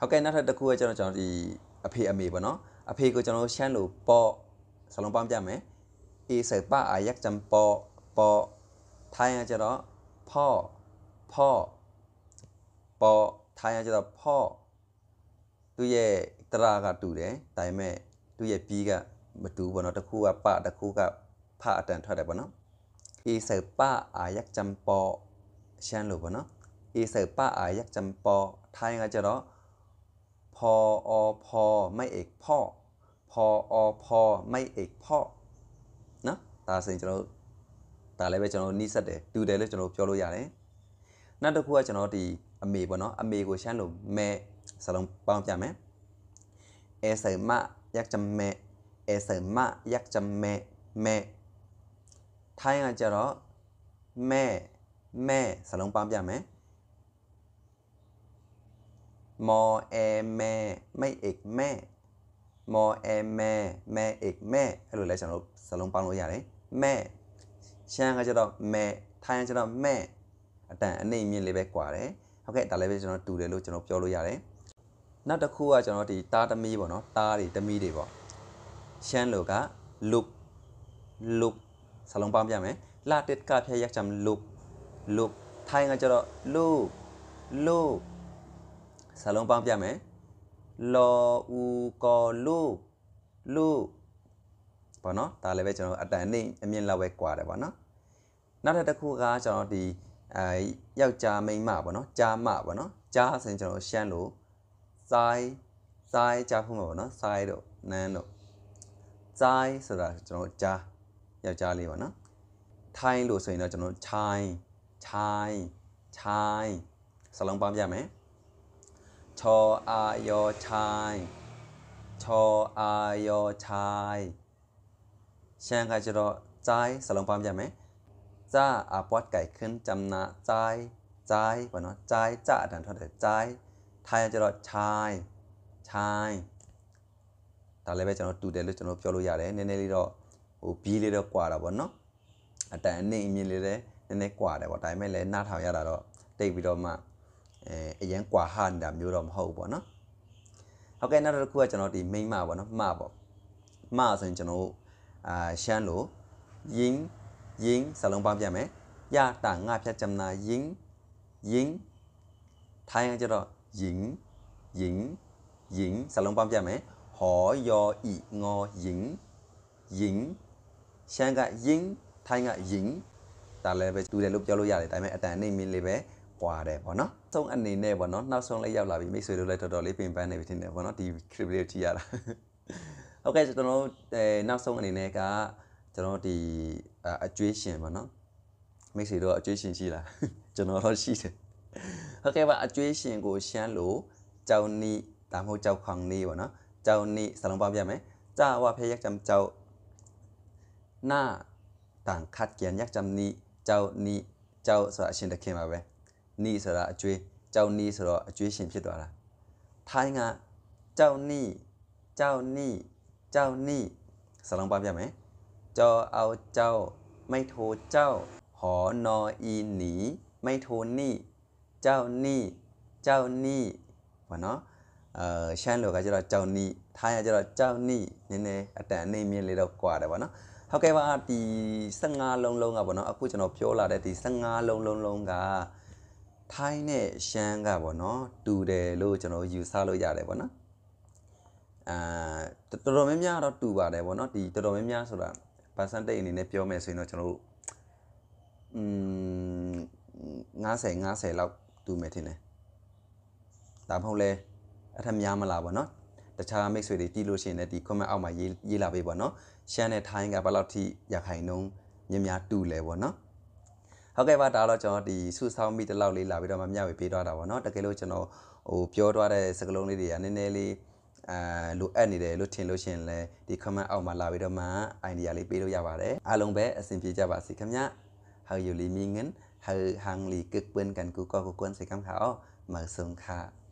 ဟုတ်ကဲ့နောက်ထပ်တစ်ခုကကျွန်တော်ကျွန်တော်ဒီအဖေအမေပေါ့နော်အဖေကိုကျွန်တော်ရှမ်းလိုပေါ့စလုံးပေါင်းပြမယ်အေစေပါအယက်ချံပေါ့ပေါ့ထိုင်းကကျတော့ဖော့ဖော့ပေါ့ထိုင်းကကျတော့ဖော့သူ့ရဲ့တရာကတူတယ်ဒါပေမဲ့သူ့ရဲ့ပြီးကမတူဘောနော်တစ်ခုကပတစ်ခုကဖအတန်ထွက်တယ်ဘောနော်အေစေပါအယက်ချံပေါ့ရှမ်းလိုဘောနော်အေစေပါအယက်ချံပေါ့ထိုင်းကကျတော့พออพอไม่เอกพ่อ พออพอไม่เอกพ่อနော်ဒါဆိုရင်ကျွန်တော်ဒါလည်းပဲကျွန်တော်နှိစက်တယ်တူတယ်လို့ကျွန်တော်ပြောလို့ရတယ်နောက်တစ်ခုကကျွန်တော်ဒီအမေပေါ့နော်အမေကိုရှမ်းလို့မဲစလုံးပေါင်းပြမယ်เอเสมะยักจำเมเอเสมะยักจำเมเมထိုင်းကကြတော့မဲမဲစလုံးပေါင်းပြမယ်มอแอแม่ไม่เอกแม่ มอแอแม่แม่เอกแม่အဲ့လိုလဲကျွန်တော်တို့ဇလုံးပေါင်းလို့ရတယ်แม่ရှမ်းကကျတော့แม่ထိုင်းကကျတော့แม่အတန်အနေမြင့်လေးပဲကွာတယ်ဟုတ်ကဲ့ဒါလည်းပဲကျွန်တော်တူတယ်လို့ကျွန်တော်ပြောလို့ရတယ်နောက်တစ်ခုကကျွန်တော်ဒီတားသမီးပေါ့နော်တားတွေသမီးတွေပေါ့ရှမ်းလိုက look look ဇလုံးပေါင်းပြမယ်လာတစ်ကဖျက်ရက်ချမ် look look ထိုင်းကကျတော့ look look ဇာလုံးပေါင်းပြမယ်လောဥကောလုလုပေါ့နော်ဒါလည်းပဲကျွန်တော်အတန်နေအမြင့်လောက်ပဲကွာတယ်ပေါ့နော်နောက်ထပ်တစ်ခုကကျွန်တော်ဒီအဲယောက်ျားမိန်းမပေါ့နော်ကြားမပေါ့နော်ကြားဆိုရင်ကျွန်တော်ရှမ်းလို့စိုင်းစိုင်းကြားဖုံးမှာပေါ့နော်စိုင်းတို့နန်းတို့စိုင်းဆိုတာကျွန်တော်ကြားယောက်ျားလေးပေါ့နော်ထိုင်းလို့ဆိုရင်တော့ကျွန်တော်ချိုင်းချိုင်းချိုင်းစလုံးပေါင်းပြမယ်ชออายอชายชออายอชายရှမ်းကကျတော့ဇိုင်းစလုံးပေါင်းပြမယ်ဇာအပွတ်ไก่ขึ้นจำนะဇိုင်းဇိုင်းဘောနော်ဇိုင်းဇအတန်ထွက်တယ်ဇိုင်းထိုင်းကကျတော့ခြိုင်းခြိုင်းဒါလည်းပဲကျွန်တော်တူတယ်လို့ကျွန်တော်ပြောလို့ရတယ်နည်းနည်းလေးတော့ဟိုဘီးလေးတော့ကွာတာပေါ့နော်အတန်အနစ်အမြင့်လေးလည်းနည်းနည်းကွာတယ်ပေါ့ဒါပေမဲ့လည်းနားထောင်ရတာတော့တိတ်ပြီးတော့မှအဲအရန်ကွာဟနေတာမျိုးတော့မဟုတ်ဘူးပေါ့နော်ဟုတ်ကဲ့နောက်တစ်ခုကကျွန်တော်ဒီမိမပေါ့နော်မပေါ့မဆိုရင်ကျွန်တော်အာရှမ်းလိုယင်းယင်းစလုံးပေါင်းပြမယ်ရတာငါဖြတ်ကြမနာယင်းယင်းထိုင်းကကျတော့ယင်းယင်းယင်းစလုံးပေါင်းပြမယ်ဟောယောဤငောယင်းယင်းရှမ်းကယင်းထိုင်းကယင်းဒါလည်းပဲတူတယ်လို့ပြောလို့ရတယ်ဒါပေမဲ့အတန်အနေနဲ့လေးပဲကွာတယ်ပေါ့နော်ဆုံးအနေနဲ့ပေါ့နော်နောက်ဆုံးလည်းရောက်လာပြီမိတ်ဆွေတို့လည်းတော်တော်လေးပင်ပန်းနေပြီထင်တယ်ပေါ့နော်ဒီ clip လေးကိုကြည့်ရတာဟုတ်ကဲ့ကျွန်တော်တို့အဲနောက်ဆုံးအနေနဲ့ကကျွန်တော်ဒီအကျွေးရှင်ပေါ့နော်မိတ်ဆွေတို့အကျွေးရှင်ရှိလားကျွန်တော်တော့ရှိတယ်ဟုတ်ကဲ့ပါအကျွေးရှင်ကိုရှမ်းလို့ကြောင်နီဒါမှမဟုတ်ကြောက်ခေါင်နီပေါ့နော်ကြောင်နီစလုံးပေါင်းပြမယ်ကြာဝဖရက်ကြံကြောက်နာတန်ခတ်ကြံရက်ကြံနီကြောက်နီကြောက်ဆိုတာအရှင်တခင်ပါပဲနီဆိုတာအကျွေးကြောက်နီဆိုတော့အကျွေးရှင်ဖြစ်သွားတာထိုင်းကကြောက်နီကြောက်နီကြောက်နီစလုံးပါပြမယ်ကြောအောကြောက်မိတ်ထိုကြောက်ဟောနော်ဤနီမိတ်ထိုနီကြောက်နီကြောက်နီဘောနော်အဲရှမ်းလိုကကျတော့ကြောက်နီထိုင်းကကျတော့ကြောက်နီနည်းနည်းအတန်အနေမြင့်လေးတော့ကွာတယ်ဗောနော်ဟုတ်ကဲ့ပါဒီ15လုံးလုံးကဗောနော်အခုကျွန်တော်ပြောလာတဲ့ဒီ15လုံးလုံးလုံးကထိုင်းနဲ့ရှမ်းကပေါ့နော်တူတယ်လို့ကျွန်တော်ယူဆလို့ရတယ်ပေါ့နော်အာတော်တော်များများတော့တူပါတယ်ပေါ့နော်ဒီတော်တော်များများဆိုတာ percentage အနေနဲ့ပြောမယ်ဆိုရင်တော့ကျွန်တော်တို့อืม90 90လောက်တူမယ်ထင်တယ်ဒါမှမဟုတ်လဲအထက်များမလားပေါ့နော်တခြားမိတ်ဆွေတွေတီးလို့ရှိရင်လည်းဒီ comment အောက်မှာရေးရေးလာပေးပေါ့နော်ရှမ်းနဲ့ထိုင်းကဘယ်လောက်ထိရခိုင်နှုန်းများများတူလဲပေါ့နော်ဟုတ်ကဲ့ပါဒါတော့ကျွန်တော်ဒီစုဆောင်းမိတလောက်လေးလာပြီးတော့မှမျှဝေပေးသွားတာပေါ့နော်တကယ်လို့ကျွန်တော်ဟိုပြောထားတဲ့စကားလုံးလေးတွေကနည်းနည်းလေးအဲလိုအပ်နေတယ်လို့ထင်လို့ရှင်လဲဒီ comment အောက်မှာလာပြီးတော့မှ idea လေးပေးလို့ရပါတယ်အားလုံးပဲအဆင်ပြေကြပါစေခင်ဗျာ how you living how hang li kek wen kan ku ko ku kun se kam khao ma sung kha